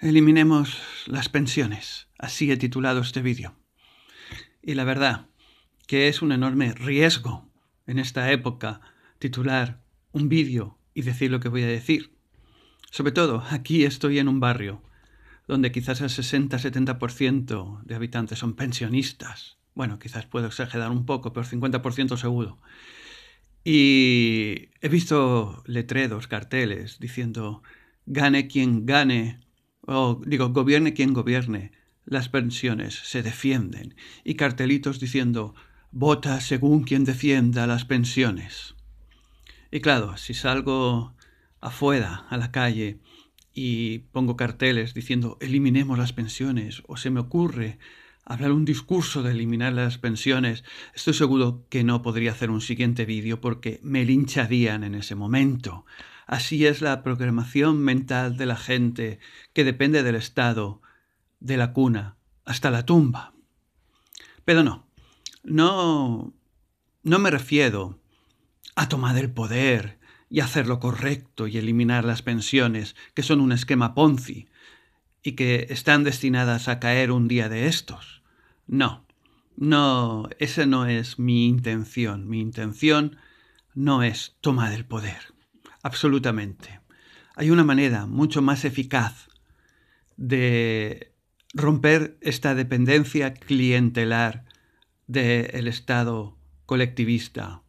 Eliminemos las pensiones, así he titulado este vídeo. Y la verdad que es un enorme riesgo en esta época titular un vídeo y decir lo que voy a decir. Sobre todo, aquí estoy en un barrio donde quizás el 60-70% de habitantes son pensionistas. Bueno, quizás puedo exagerar un poco, pero 50% seguro. Y he visto letreros, carteles, diciendo, gane quien gane, o digo, gobierne quien gobierne, las pensiones se defienden y cartelitos diciendo vota según quien defienda las pensiones. Y claro, si salgo afuera, a la calle, y pongo carteles diciendo eliminemos las pensiones, o se me ocurre hablar un discurso de eliminar las pensiones, estoy seguro que no podría hacer un siguiente vídeo porque me lincharían en ese momento. Así es la programación mental de la gente que depende del estado, de la cuna, hasta la tumba. Pero no, no, no me refiero a tomar el poder y hacer lo correcto y eliminar las pensiones, que son un esquema Ponzi y que están destinadas a caer un día de estos. No, no, esa no es mi intención. Mi intención no es tomar el poder absolutamente. Hay una manera mucho más eficaz de romper esta dependencia clientelar del Estado colectivista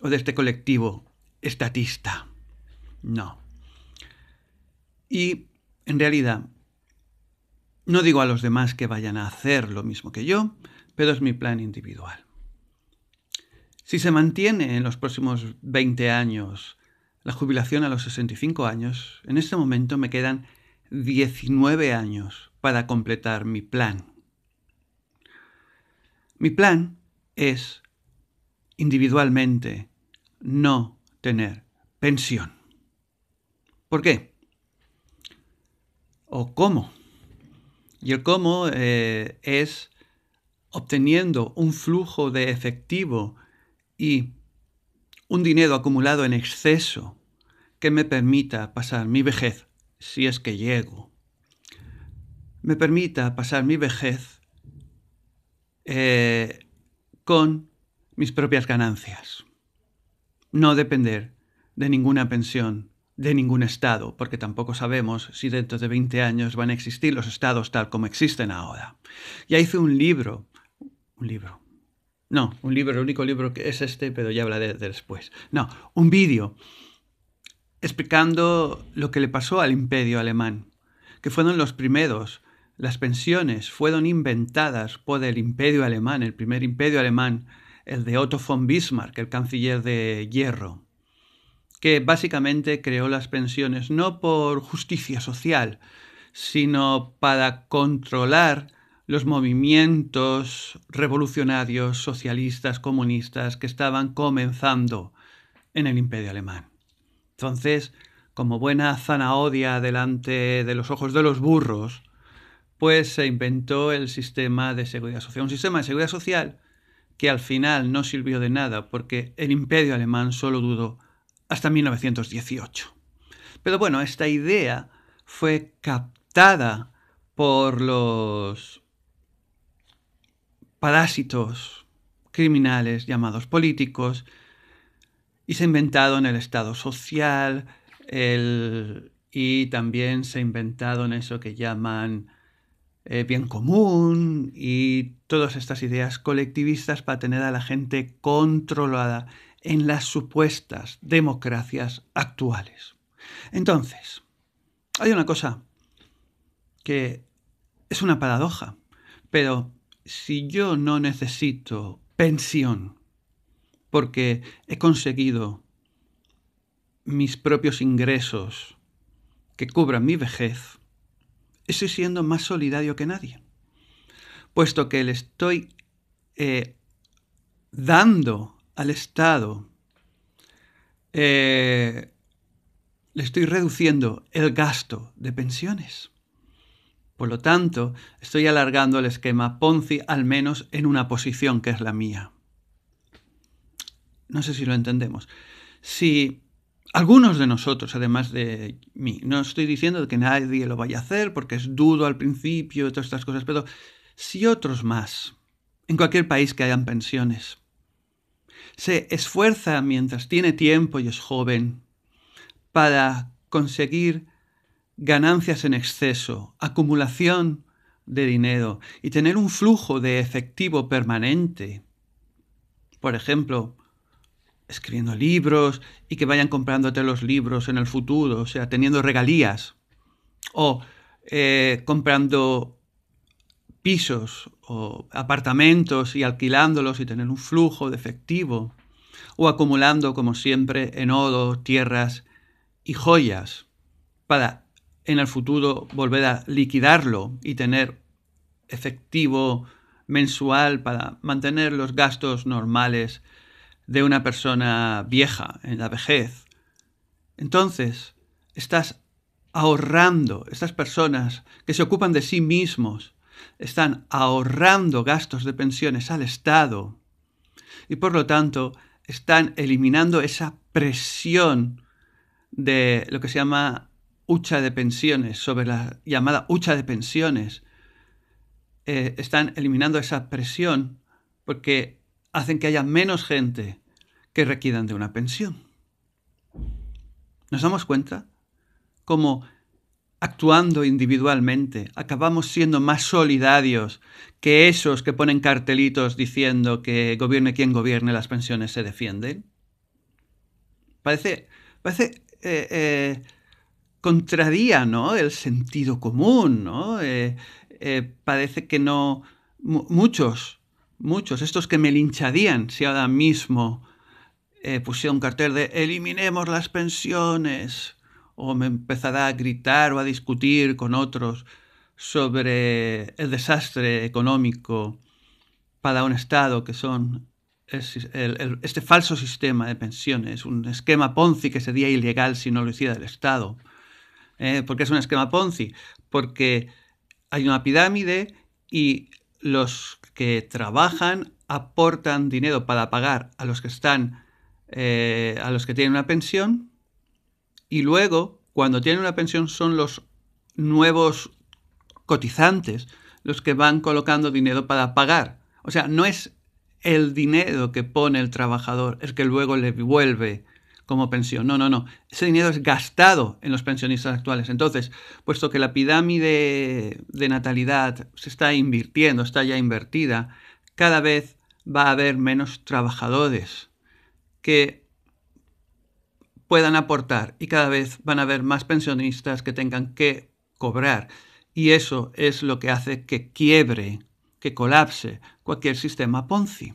o de este colectivo estatista. No. Y en realidad, no digo a los demás que vayan a hacer lo mismo que yo, pero es mi plan individual. Si se mantiene en los próximos 20 años la jubilación a los 65 años, en este momento me quedan 19 años para completar mi plan. Mi plan es individualmente no tener pensión. ¿Por qué? ¿O cómo? Y el cómo eh, es obteniendo un flujo de efectivo y un dinero acumulado en exceso que me permita pasar mi vejez, si es que llego, me permita pasar mi vejez eh, con mis propias ganancias. No depender de ninguna pensión, de ningún Estado, porque tampoco sabemos si dentro de 20 años van a existir los Estados tal como existen ahora. Ya hice un libro, un libro, no, un libro, el único libro que es este, pero ya hablaré de después. No, un vídeo explicando lo que le pasó al imperio alemán, que fueron los primeros. Las pensiones fueron inventadas por el imperio alemán, el primer imperio alemán, el de Otto von Bismarck, el canciller de hierro, que básicamente creó las pensiones no por justicia social, sino para controlar los movimientos revolucionarios, socialistas, comunistas que estaban comenzando en el imperio alemán. Entonces, como buena zanahoria delante de los ojos de los burros, pues se inventó el sistema de seguridad social. Un sistema de seguridad social que al final no sirvió de nada porque el imperio alemán solo duró hasta 1918. Pero bueno, esta idea fue captada por los parásitos criminales llamados políticos y se ha inventado en el Estado social y también se ha inventado en eso que llaman eh, bien común y todas estas ideas colectivistas para tener a la gente controlada en las supuestas democracias actuales. Entonces, hay una cosa que es una paradoja, pero si yo no necesito pensión porque he conseguido mis propios ingresos que cubran mi vejez, estoy siendo más solidario que nadie, puesto que le estoy eh, dando al Estado, eh, le estoy reduciendo el gasto de pensiones. Por lo tanto, estoy alargando el esquema Ponzi al menos en una posición que es la mía. No sé si lo entendemos. Si algunos de nosotros, además de mí, no estoy diciendo que nadie lo vaya a hacer porque es dudo al principio, todas estas cosas, pero si otros más, en cualquier país que hayan pensiones, se esfuerza mientras tiene tiempo y es joven para conseguir ganancias en exceso, acumulación de dinero y tener un flujo de efectivo permanente. Por ejemplo, escribiendo libros y que vayan comprándote los libros en el futuro, o sea, teniendo regalías. O eh, comprando pisos o apartamentos y alquilándolos y tener un flujo de efectivo. O acumulando, como siempre, en tierras y joyas para en el futuro volver a liquidarlo y tener efectivo mensual para mantener los gastos normales de una persona vieja en la vejez. Entonces, estás ahorrando, estas personas que se ocupan de sí mismos, están ahorrando gastos de pensiones al Estado y por lo tanto están eliminando esa presión de lo que se llama hucha de pensiones, sobre la llamada hucha de pensiones, eh, están eliminando esa presión porque hacen que haya menos gente que requieran de una pensión. ¿Nos damos cuenta? cómo actuando individualmente, acabamos siendo más solidarios que esos que ponen cartelitos diciendo que gobierne quien gobierne, las pensiones se defienden. Parece, parece eh, eh, contradía ¿no? el sentido común. ¿no? Eh, eh, parece que no... muchos, muchos, estos que me linchadían si ahora mismo eh, pusiera un cartel de eliminemos las pensiones o me empezará a gritar o a discutir con otros sobre el desastre económico para un Estado que son este falso sistema de pensiones, un esquema Ponzi que sería ilegal si no lo hiciera el Estado. ¿eh? porque es un esquema Ponzi? Porque hay una pirámide y los que trabajan aportan dinero para pagar a los que están eh, a los que tienen una pensión y luego cuando tienen una pensión son los nuevos cotizantes los que van colocando dinero para pagar o sea no es el dinero que pone el trabajador el que luego le vuelve como pensión. No, no, no. Ese dinero es gastado en los pensionistas actuales. Entonces, puesto que la pirámide de natalidad se está invirtiendo, está ya invertida, cada vez va a haber menos trabajadores que puedan aportar y cada vez van a haber más pensionistas que tengan que cobrar. Y eso es lo que hace que quiebre, que colapse cualquier sistema Ponzi.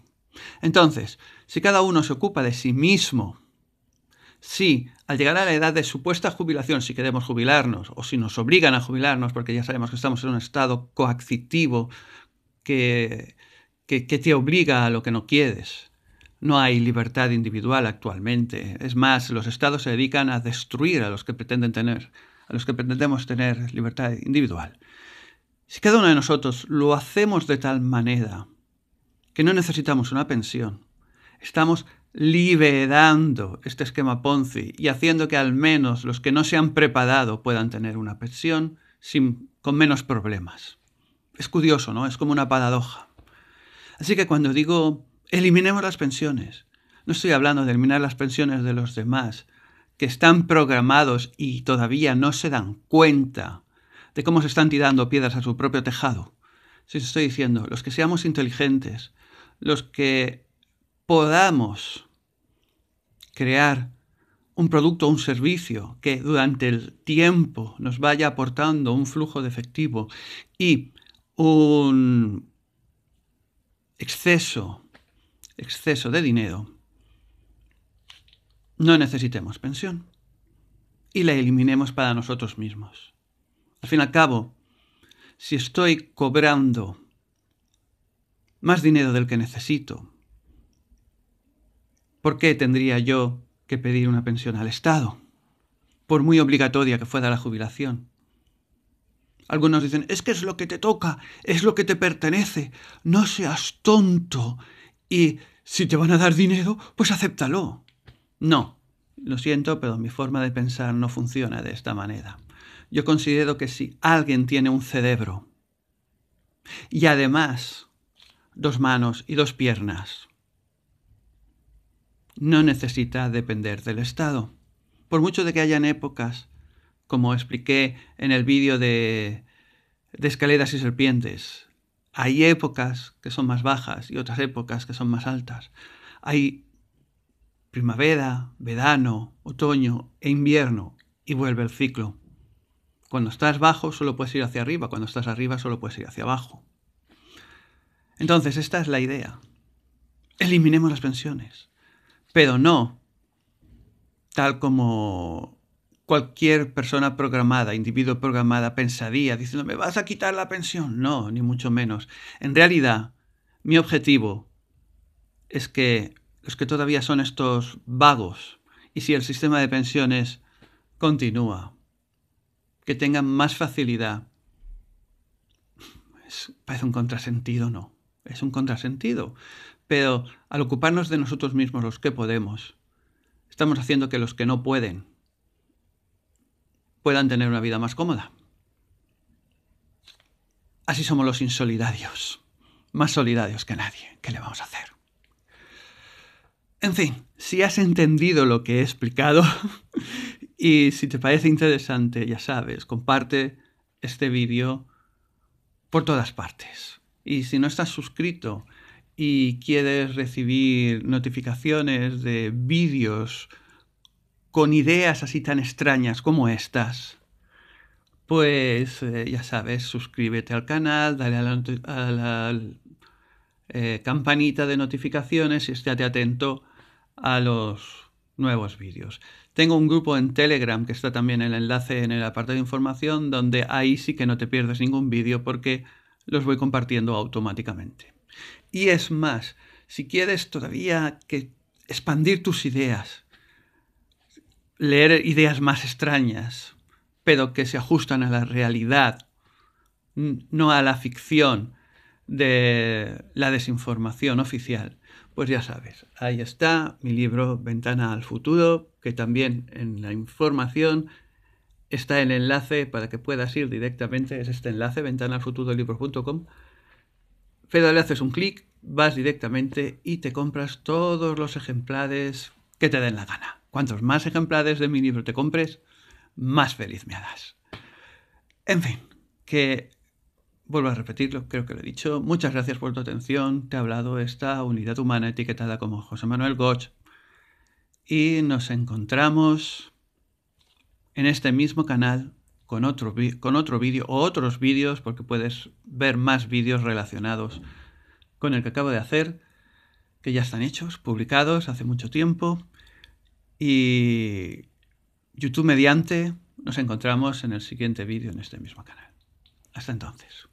Entonces, si cada uno se ocupa de sí mismo si al llegar a la edad de supuesta jubilación, si queremos jubilarnos o si nos obligan a jubilarnos, porque ya sabemos que estamos en un estado coactivo que, que, te obliga a lo que no quieres. No hay libertad individual actualmente. Es más, los estados se dedican a destruir a los que pretenden tener, a los que pretendemos tener libertad individual. Si cada uno de nosotros lo hacemos de tal manera que no necesitamos una pensión, estamos liberando este esquema Ponzi y haciendo que al menos los que no se han preparado puedan tener una pensión sin, con menos problemas. Es curioso, ¿no? Es como una paradoja. Así que cuando digo eliminemos las pensiones, no estoy hablando de eliminar las pensiones de los demás que están programados y todavía no se dan cuenta de cómo se están tirando piedras a su propio tejado. Si estoy diciendo, los que seamos inteligentes, los que podamos crear un producto o un servicio que durante el tiempo nos vaya aportando un flujo de efectivo y un exceso, exceso de dinero, no necesitemos pensión y la eliminemos para nosotros mismos. Al fin y al cabo, si estoy cobrando más dinero del que necesito, ¿Por qué tendría yo que pedir una pensión al Estado? Por muy obligatoria que fuera la jubilación. Algunos dicen, es que es lo que te toca, es lo que te pertenece, no seas tonto y si te van a dar dinero, pues acéptalo. No, lo siento, pero mi forma de pensar no funciona de esta manera. Yo considero que si alguien tiene un cerebro y además dos manos y dos piernas, no necesita depender del Estado. Por mucho de que hayan épocas, como expliqué en el vídeo de, escaleras y serpientes, hay épocas que son más bajas y otras épocas que son más altas. Hay primavera, verano, otoño e invierno y vuelve el ciclo. Cuando estás bajo solo puedes ir hacia arriba, cuando estás arriba solo puedes ir hacia abajo. Entonces, esta es la idea. Eliminemos las pensiones pero no tal como cualquier persona programada, individuo programada, pensaría, diciendo, me vas a quitar la pensión. No, ni mucho menos. En realidad, mi objetivo es que los que todavía son estos vagos, y si el sistema de pensiones continúa, que tengan más facilidad. parece un contrasentido, no. Es un contrasentido. Pero al ocuparnos de nosotros mismos los que podemos, estamos haciendo que los que no pueden puedan tener una vida más cómoda. Así somos los insolidarios, más solidarios que nadie. ¿Qué le vamos a hacer? En fin, si has entendido lo que he explicado y si te parece interesante, ya sabes, comparte este vídeo por todas partes. Y si no estás suscrito y quieres recibir notificaciones de vídeos con ideas así tan extrañas como estas, pues eh, ya sabes, suscríbete al canal, dale a la, eh, campanita de notificaciones y esté atento a los nuevos vídeos. Tengo un grupo en Telegram que está también en el enlace en la parte de información, donde ahí sí que no te pierdes ningún vídeo porque los voy compartiendo automáticamente. Y es más, si quieres todavía que expandir tus ideas, leer ideas más extrañas, pero que se ajustan a la realidad, no a la ficción de la desinformación oficial. Pues ya sabes, ahí está mi libro Ventana al futuro, que también en la información está el enlace para que puedas ir directamente, es este enlace, ventanaalfuturolibro.com, pero le haces un clic, vas directamente y te compras todos los ejemplares que te den la gana. Cuantos más ejemplares de mi libro te compres, más feliz me harás. En fin, que vuelvo a repetirlo, creo que lo he dicho. Muchas gracias por tu atención. Te ha hablado esta unidad humana etiquetada como José Manuel Goch. Y nos encontramos en este mismo canal con otro, con otro vídeo o otros vídeos, porque puedes ver más vídeos relacionados con el que acabo de hacer, que ya están hechos, publicados hace mucho tiempo. Y YouTube mediante, nos encontramos en el siguiente vídeo en este mismo canal. Hasta entonces.